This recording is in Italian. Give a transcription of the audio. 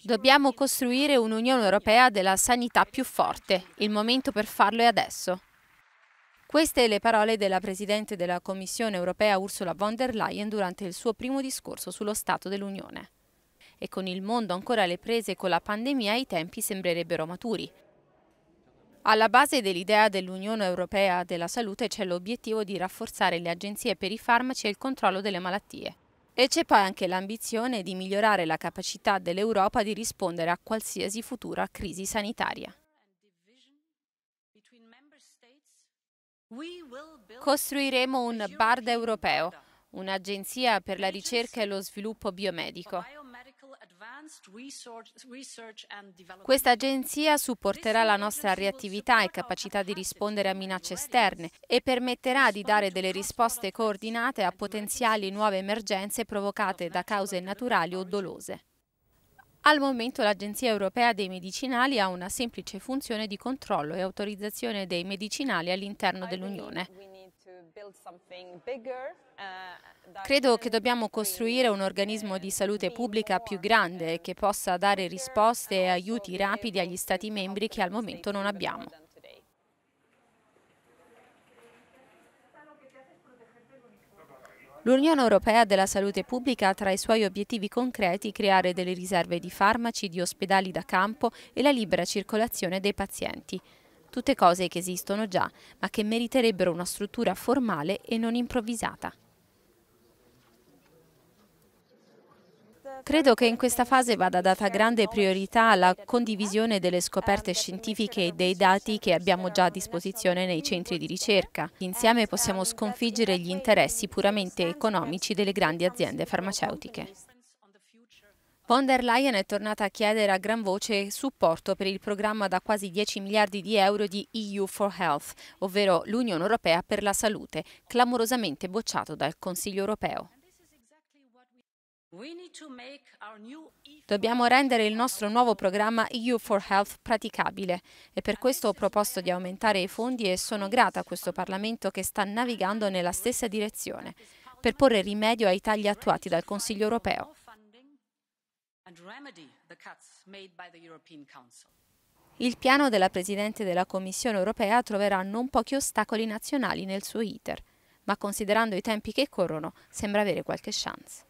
Dobbiamo costruire un'Unione Europea della sanità più forte. Il momento per farlo è adesso. Queste le parole della Presidente della Commissione Europea Ursula von der Leyen durante il suo primo discorso sullo Stato dell'Unione. E con il mondo ancora alle prese con la pandemia i tempi sembrerebbero maturi. Alla base dell'idea dell'Unione Europea della Salute c'è l'obiettivo di rafforzare le agenzie per i farmaci e il controllo delle malattie. E c'è poi anche l'ambizione di migliorare la capacità dell'Europa di rispondere a qualsiasi futura crisi sanitaria. Costruiremo un BARD europeo, un'agenzia per la ricerca e lo sviluppo biomedico. Questa agenzia supporterà la nostra reattività e capacità di rispondere a minacce esterne e permetterà di dare delle risposte coordinate a potenziali nuove emergenze provocate da cause naturali o dolose. Al momento l'Agenzia europea dei medicinali ha una semplice funzione di controllo e autorizzazione dei medicinali all'interno dell'Unione. Uh, Credo che dobbiamo costruire un organismo di salute pubblica più grande che possa dare risposte e aiuti rapidi agli Stati membri che al momento non abbiamo. L'Unione Europea della Salute Pubblica ha tra i suoi obiettivi concreti creare delle riserve di farmaci, di ospedali da campo e la libera circolazione dei pazienti tutte cose che esistono già, ma che meriterebbero una struttura formale e non improvvisata. Credo che in questa fase vada data grande priorità alla condivisione delle scoperte scientifiche e dei dati che abbiamo già a disposizione nei centri di ricerca. Insieme possiamo sconfiggere gli interessi puramente economici delle grandi aziende farmaceutiche. Von der Leyen è tornata a chiedere a gran voce supporto per il programma da quasi 10 miliardi di euro di EU for Health, ovvero l'Unione Europea per la Salute, clamorosamente bocciato dal Consiglio Europeo. Dobbiamo rendere il nostro nuovo programma EU for Health praticabile e per questo ho proposto di aumentare i fondi e sono grata a questo Parlamento che sta navigando nella stessa direzione per porre rimedio ai tagli attuati dal Consiglio Europeo. Il piano della Presidente della Commissione europea troverà non pochi ostacoli nazionali nel suo iter, ma considerando i tempi che corrono sembra avere qualche chance.